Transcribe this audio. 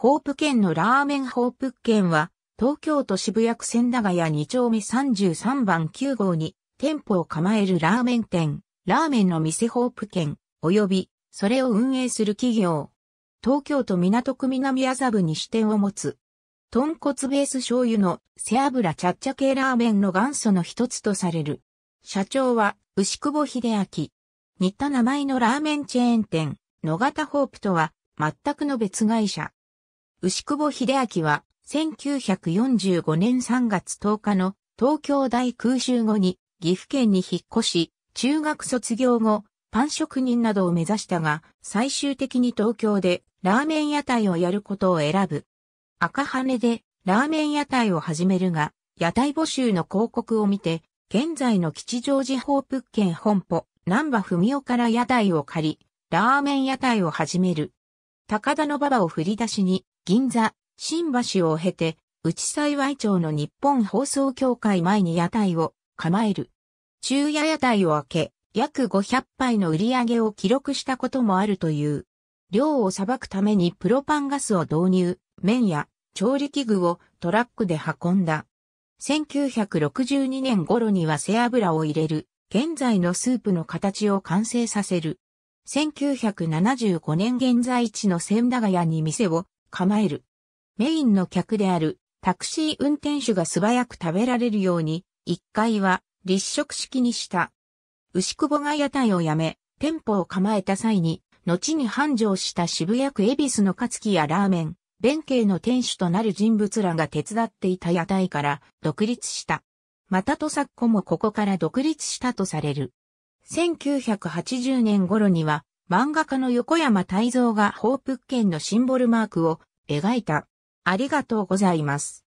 ホープ県のラーメンホープ県は、東京都渋谷区千駄ヶ谷2丁目33番9号に店舗を構えるラーメン店、ラーメンの店ホープ県、及び、それを運営する企業。東京都港区南麻布に支店を持つ。豚骨ベース醤油の背脂ちゃっちゃ系ラーメンの元祖の一つとされる。社長は牛久保秀明。似た名前のラーメンチェーン店、野方ホープとは全くの別会社。牛久保秀明は、1945年3月10日の東京大空襲後に岐阜県に引っ越し、中学卒業後、パン職人などを目指したが、最終的に東京でラーメン屋台をやることを選ぶ。赤羽でラーメン屋台を始めるが、屋台募集の広告を見て、現在の吉祥寺法物件本舗、南波文夫から屋台を借り、ラーメン屋台を始める。高田の馬場を振り出しに、銀座、新橋を経て、内幸町の日本放送協会前に屋台を構える。昼夜屋台を開け、約500杯の売り上げを記録したこともあるという。量を裁くためにプロパンガスを導入、麺や調理器具をトラックで運んだ。1962年頃には背脂を入れる、現在のスープの形を完成させる。1975年現在地の千駄ヶ谷に店を構える。メインの客であるタクシー運転手が素早く食べられるように、1階は立食式にした。牛久保が屋台をやめ、店舗を構えた際に、後に繁盛した渋谷区恵比寿のカツキやラーメン、弁慶の店主となる人物らが手伝っていた屋台から独立した。またとさっこもここから独立したとされる。1980年頃には漫画家の横山泰蔵が報復プのシンボルマークを描いた。ありがとうございます。